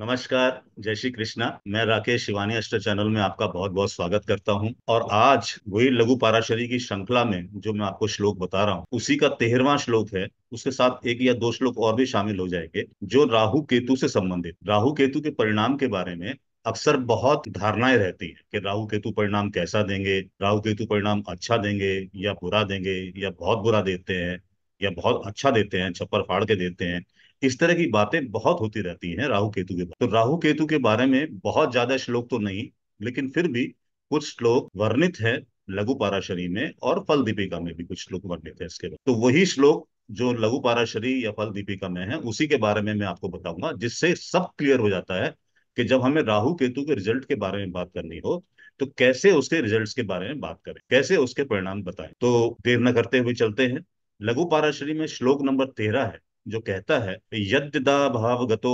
नमस्कार जय श्री कृष्णा मैं राकेश शिवानी अष्ट चैनल में आपका बहुत बहुत स्वागत करता हूं और आज वही लघु पाराशरी की श्रृंखला में जो मैं आपको श्लोक बता रहा हूं उसी का तेरहवा श्लोक है उसके साथ एक या दो श्लोक और भी शामिल हो जाएंगे जो राहु केतु से संबंधित राहु केतु के परिणाम के बारे में अक्सर बहुत धारणाएं रहती है कि राहु केतु परिणाम कैसा देंगे राहु केतु परिणाम अच्छा देंगे या बुरा देंगे या बहुत बुरा देते हैं या बहुत अच्छा देते हैं छप्पर फाड़ के देते हैं इस तरह की बातें बहुत होती रहती हैं राहु केतु के बारे तो राहु केतु के बारे में बहुत ज्यादा श्लोक तो नहीं लेकिन फिर भी कुछ श्लोक वर्णित है लघु पाराशरी में और फल दीपिका में भी कुछ श्लोक वर्णित है इसके तो वही श्लोक जो लघु पाराशरी या फल दीपिका में है उसी के बारे में मैं आपको बताऊंगा जिससे सब क्लियर हो जाता है कि जब हमें राहु केतु के रिजल्ट के बारे में बात करनी हो तो कैसे उसके रिजल्ट्स के बारे में बात करें कैसे उसके परिणाम बताएं तो देर न करते हुए चलते हैं लघु पाराशरी में श्लोक नंबर तेरह है जो कहता है यद्यदा भावगतो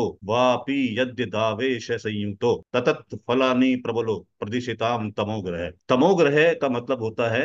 यद्य दावेश संयुक्तो ततत फलानी प्रबलो प्रदिशिताम तमोग्रह तमोग्रह का मतलब होता है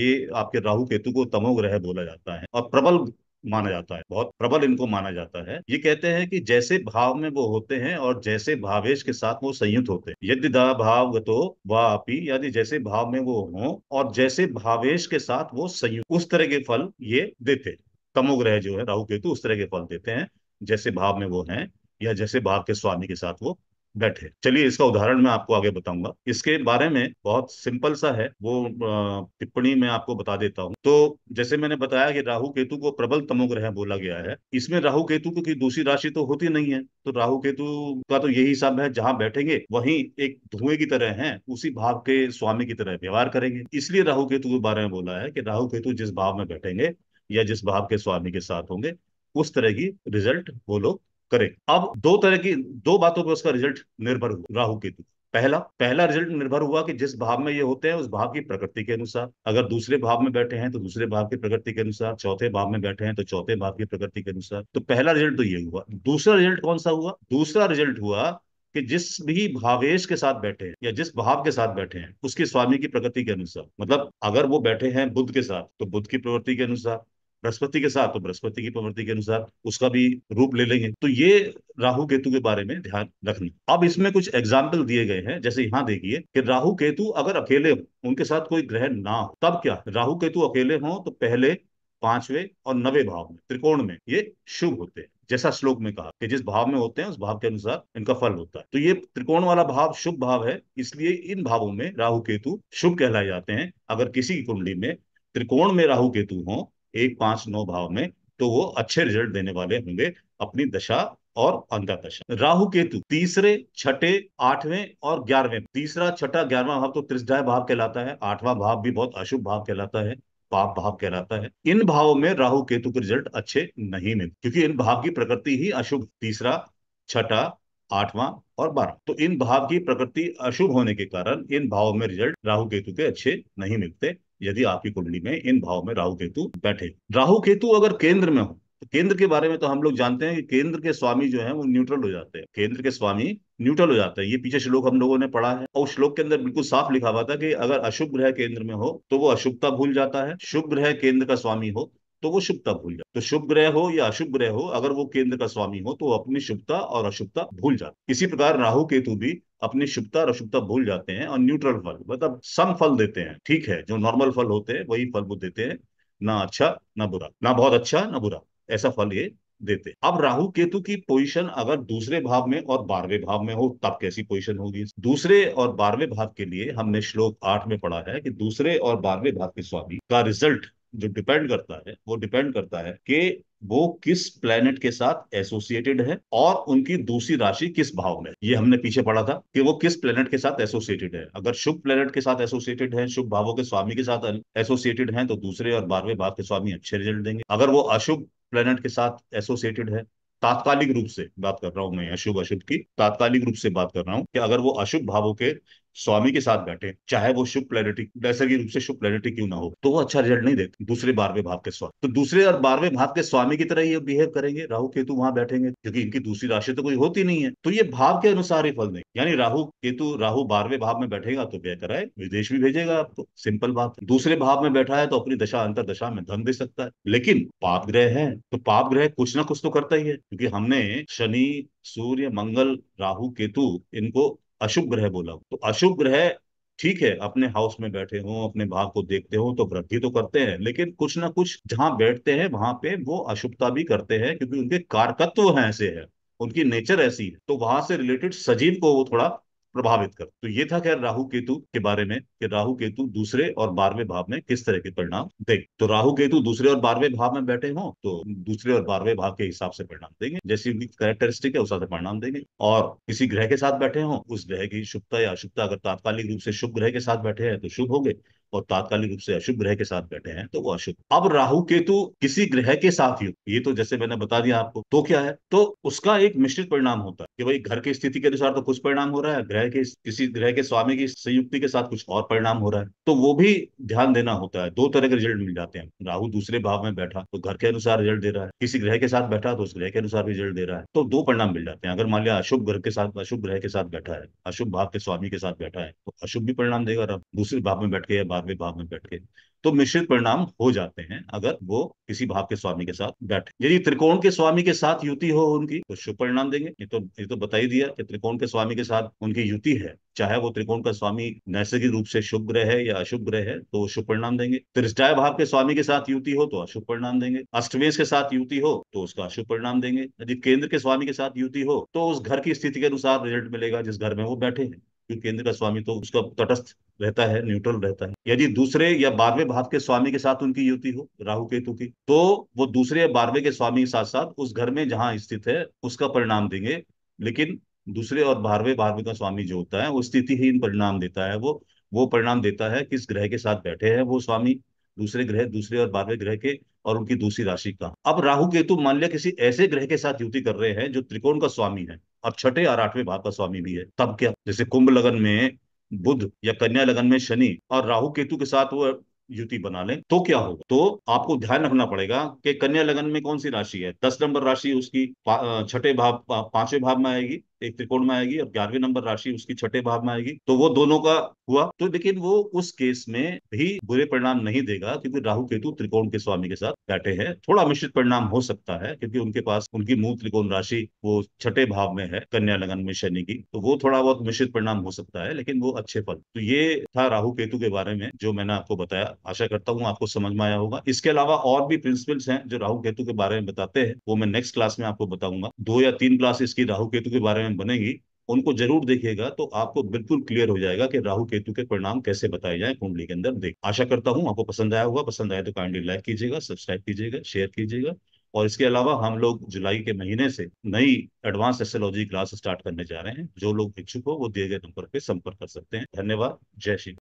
ये आपके राहु केतु को तमोग्रह बोला जाता है और प्रबल माना जाता है बहुत प्रबल इनको माना जाता है ये कहते हैं कि जैसे भाव में वो होते हैं और जैसे भावेश के साथ वो संयुक्त होते हैं यदि दा भाव गो वापी यदि जैसे भाव में वो हो और जैसे भावेश के साथ वो संयुक्त उस तरह के फल ये देते तमोग्रह जो है राहु केतु उस तरह के फल देते हैं जैसे भाव में वो है या जैसे भाव के स्वामी के साथ वो बैठे है चलिए इसका उदाहरण मैं आपको आगे बताऊंगा इसके बारे में बहुत सिंपल सा है वो टिप्पणी मैं आपको बता देता हूँ तो जैसे मैंने बताया कि राहु केतु को प्रबल तमोग्रह बोला गया है इसमें राहु केतु की दूसरी राशि तो होती नहीं है तो राहु केतु का तो यही हिसाब है जहाँ बैठेंगे वही एक धुएं की तरह है उसी भाव के स्वामी की तरह व्यवहार करेंगे इसलिए राहु केतु के बारे में बोला है कि राहु केतु जिस भाव में बैठेंगे या जिस भाव के स्वामी के साथ होंगे उस तरह की रिजल्ट वो लोग करें अब दो तरह की दो बातों पर उसका रिजल्ट निर्भर हुआ राहु केतु पहला पहला रिजल्ट निर्भर हुआ कि जिस भाव में ये होते हैं उस भाव की प्रकृति के अनुसार अगर दूसरे भाव में बैठे हैं तो दूसरे भाव की प्रकृति के अनुसार चौथे भाव में बैठे हैं तो चौथे भाव की प्रकृति के अनुसार तो पहला रिजल्ट तो ये हुआ दूसरा रिजल्ट कौन सा हुआ दूसरा रिजल्ट हुआ कि जिस भी भावेश के साथ बैठे हैं या जिस भाव के साथ बैठे हैं उसके स्वामी की प्रकृति के अनुसार मतलब अगर वो बैठे हैं बुद्ध के साथ तो बुद्ध की प्रवृत्ति के अनुसार बृहस्पति के साथ तो बृहस्पति की प्रवृत्ति के अनुसार उसका भी रूप ले लेंगे तो ये राहु केतु के बारे में ध्यान रखना अब इसमें कुछ एग्जाम्पल दिए गए हैं जैसे यहाँ देखिए कि राहु केतु अगर अकेले हो उनके साथ कोई ग्रह ना हो तब क्या राहु केतु अकेले हो तो पहले पांचवे और नवे भाव में त्रिकोण में ये शुभ होते हैं जैसा श्लोक में कहा कि जिस भाव में होते हैं उस भाव के अनुसार इनका फल होता है तो ये त्रिकोण वाला भाव शुभ भाव है इसलिए इन भावों में राहु केतु शुभ कहलाए जाते हैं अगर किसी की कुंडली में त्रिकोण में राहु केतु हो एक पांच नौ भाव में तो वो अच्छे रिजल्ट देने वाले होंगे अपनी दशा और अंतरदशा राहु केतु तीसरे छठे आठवें और ग्यारहवें तीसरा छठा ग्यारहवा भाव तो त्रिस्टाय भाव कहलाता है आठवां भाव भी बहुत अशुभ भाव कहलाता है पाप भाव कहलाता है इन भावों में राहु केतु के रिजल्ट अच्छे नहीं मिलते क्योंकि इन भाव की प्रकृति ही अशुभ तीसरा छठा आठवां और बारह तो इन भाव की प्रकृति अशुभ होने के कारण इन भावों में रिजल्ट राहु केतु के अच्छे नहीं मिलते यदि आपकी कुंडली में इन भाव में राहु केतु बैठे राहु केतु अगर केंद्र में हो तो केंद्र के बारे में तो हम लोग जानते हैं कि केंद्र के स्वामी जो है वो न्यूट्रल हो जाते हैं केंद्र के स्वामी न्यूट्रल हो जाता है ये पीछे श्लोक हम लोगों ने पढ़ा है और श्लोक के अंदर बिल्कुल साफ लिखा हुआ था कि अगर अशुभ ग्रह केंद्र में हो तो वो अशुभता भूल जाता है शुभ ग्रह केंद्र का स्वामी हो तो वो शुभता भूल जाता तो शुभ ग्रह हो या अशुभ ग्रह हो अगर वो केंद्र का स्वामी हो तो वो अपनी शुभता और अशुभता भूल जाता इसी प्रकार राहु केतु भी अपनी शुभता और अशुभता भूल जाते हैं और न्यूट्रल फल मतलब सम फल देते हैं ठीक है जो नॉर्मल फल होते हैं वही फल वो देते हैं ना अच्छा ना बुरा ना बहुत अच्छा ना बुरा ऐसा फल ये देते अब राहु केतु की पोजीशन अगर दूसरे भाव में और बारहवें भाव में हो तब कैसी पोजीशन होगी दूसरे और बारहवें भाव के लिए हमने श्लोक आठ में पढ़ा है कि दूसरे और बारहवें भाव के स्वामी का रिजल्ट जो डिपेंड करता है वो डिपेंड करता है कि वो किस प्लेनेट के साथ एसोसिएटेड है और उनकी दूसरी राशि किस भाव में ये हमने पीछे पढ़ा था कि वो किस प्लेनेट के साथ एसोसिएटेड है अगर शुभ प्लेनेट के साथ एसोसिएटेड है शुभ भावों के स्वामी के साथ एसोसिएटेड है तो दूसरे और बारहवें भाव के स्वामी अच्छे रिजल्ट देंगे अगर वो अशुभ प्लेनेट के साथ एसोसिएटेड है तात्कालिक रूप से बात कर रहा हूं मैं अशुभ अशुभ की तात्कालिक रूप से बात कर रहा हूं कि अगर वो अशुभ भावों के स्वामी के साथ बैठे चाहे वो शुभ प्लेनेटिक नैसर्गिक रूप से शुभ प्लेनेटिक क्यों ना हो तो वो अच्छा रिजल्ट नहीं देते दूसरे बारहवें भाव के स्वामी तो दूसरे और बारहवें भाव के स्वामी की तरह ये बिहेव करेंगे राहु केतु वहां बैठेंगे क्योंकि इनकी दूसरी राशि तो कोई होती नहीं है तो ये भाव के अनुसार ही फल नहीं यानी राहु केतु राहु बारहवें भाव में बैठेगा तो व्यय कराए विदेश भी भेजेगा आपको सिंपल बात दूसरे भाव में बैठा है तो अपनी दशा अंतर दशा में धन दे सकता है लेकिन पाप ग्रह है तो पाप ग्रह कुछ ना कुछ तो करता ही है क्योंकि हमने शनि सूर्य मंगल राहु केतु इनको अशुभ ग्रह बोला तो अशुभ ग्रह ठीक है अपने हाउस में बैठे हो अपने भाग को देखते हो तो वृद्धि तो करते हैं लेकिन कुछ ना कुछ जहां बैठते हैं वहां पे वो अशुभता भी करते हैं क्योंकि उनके कारकत्व हैं ऐसे है उनकी नेचर ऐसी है तो वहां से रिलेटेड सजीव को वो थोड़ा प्रभावित कर तो ये था खैर राहु केतु के बारे में कि राहु केतु दूसरे और बारहवें भाव में किस तरह के परिणाम देंगे तो राहु केतु दूसरे और बारहवें भाव में बैठे हों तो दूसरे और बारहवें भाव के हिसाब से परिणाम देंगे जैसी उनकी कैरेक्टरिस्टिक है उस हिसाब से परिणाम देंगे और किसी ग्रह के साथ बैठे हों उस ग्रह की शुभता या अशुभता अगर तात्कालिक रूप से शुभ ग्रह के साथ बैठे हैं तो शुभ हो गए और तात्कालिक रूप से अशुभ ग्रह के साथ बैठे हैं तो वो अशुभ अब राहु केतु किसी ग्रह के साथ युक्त ये तो जैसे मैंने बता दिया आपको तो क्या है तो उसका एक मिश्रित परिणाम होता है कि भाई घर की स्थिति के अनुसार तो कुछ परिणाम हो रहा है ग्रह के किसी ग्रह के स्वामी की संयुक्ति के साथ कुछ और परिणाम हो रहा है तो वो भी ध्यान देना होता है दो तरह के रिजल्ट मिल जाते हैं राहु दूसरे भाव में बैठा तो घर के अनुसार रिजल्ट दे रहा है किसी ग्रह के साथ बैठा तो उस ग्रह के अनुसार रिजल्ट दे रहा है तो दो परिणाम मिल जाते हैं अगर मान लिया अशुभ ग्रह के साथ अशुभ ग्रह के साथ बैठा है अशुभ भाव के स्वामी के साथ बैठा है तो अशुभ भी परिणाम देगा दूसरे भाव में बैठ के सातवें भाव में बैठे तो मिश्रित परिणाम हो जाते हैं अगर वो किसी भाव के स्वामी के साथ बैठे यदि त्रिकोण के स्वामी के साथ युति हो उनकी तो शुभ परिणाम देंगे ये तो ये तो बता ही दिया कि त्रिकोण के स्वामी के साथ उनकी युति है चाहे वो त्रिकोण का स्वामी नैसर्गिक रूप से शुभ ग्रह है या अशुभ ग्रह है तो शुभ परिणाम देंगे त्रिष्टाय भाव के स्वामी के साथ युति हो तो अशुभ परिणाम देंगे अष्टवेश के साथ युति हो तो उसका अशुभ परिणाम देंगे यदि केंद्र के स्वामी के साथ युति हो तो उस घर की स्थिति के अनुसार रिजल्ट मिलेगा जिस घर में वो बैठे हैं केंद्र का स्वामी तो उसका तटस्थ रहता है न्यूट्रल रहता है यदि दूसरे या बारहवें भाव के स्वामी के साथ उनकी युति हो राहु केतु की तो वो दूसरे या बारहवें के स्वामी के साथ साथ उस घर में जहां स्थित है उसका परिणाम देंगे लेकिन दूसरे और बारहवें बारहवें का स्वामी जो होता है वो स्थिति ही इन परिणाम देता है वो वो परिणाम देता है किस ग्रह के साथ बैठे हैं वो स्वामी दूसरे ग्रह दूसरे और बारहवें ग्रह के और उनकी दूसरी राशि का अब राहु केतु मान लिया किसी ऐसे ग्रह के साथ युति कर रहे हैं जो त्रिकोण का स्वामी है और छठे और आठवें भाव का स्वामी भी है तब क्या जैसे कुंभ लगन में बुध या कन्या लगन में शनि और राहु केतु के साथ वो युति बना लें तो क्या होगा तो आपको ध्यान रखना पड़ेगा कि कन्या लगन में कौन सी राशि है दस नंबर राशि उसकी छठे भाव पांचवें भाव में आएगी एक त्रिकोण में आएगी और ग्यारहवीं नंबर राशि उसकी छठे भाव में आएगी तो वो दोनों का हुआ तो लेकिन वो उस केस में भी बुरे परिणाम नहीं देगा क्योंकि राहु केतु त्रिकोण के स्वामी के साथ बैठे हैं थोड़ा मिश्रित परिणाम हो सकता है क्योंकि उनके पास उनकी मूल त्रिकोण राशि वो छठे भाव में है कन्या लगन में शनि की तो वो थोड़ा बहुत मिश्रित परिणाम हो सकता है लेकिन वो अच्छे फल तो ये था राहु केतु के बारे में जो मैंने आपको बताया आशा करता हूँ आपको समझ में आया होगा इसके अलावा और भी प्रिंसिपल्स हैं जो राहु केतु के बारे में बताते हैं वो मैं नेक्स्ट क्लास में आपको बताऊंगा दो या तीन क्लास इसकी राहु केतु के बारे में स्वयं बनेगी उनको जरूर देखिएगा तो आपको बिल्कुल क्लियर हो जाएगा कि राहु केतु के परिणाम कैसे बताए जाए कुंडली के अंदर देख आशा करता हूं आपको पसंद आया होगा पसंद आया तो काइंडली लाइक कीजिएगा सब्सक्राइब कीजिएगा शेयर कीजिएगा और इसके अलावा हम लोग जुलाई के महीने से नई एडवांस एस्ट्रोलॉजी क्लास स्टार्ट करने जा रहे हैं जो लोग इच्छुक हो वो दिए गए नंबर पर संपर्क कर सकते हैं धन्यवाद जय श्री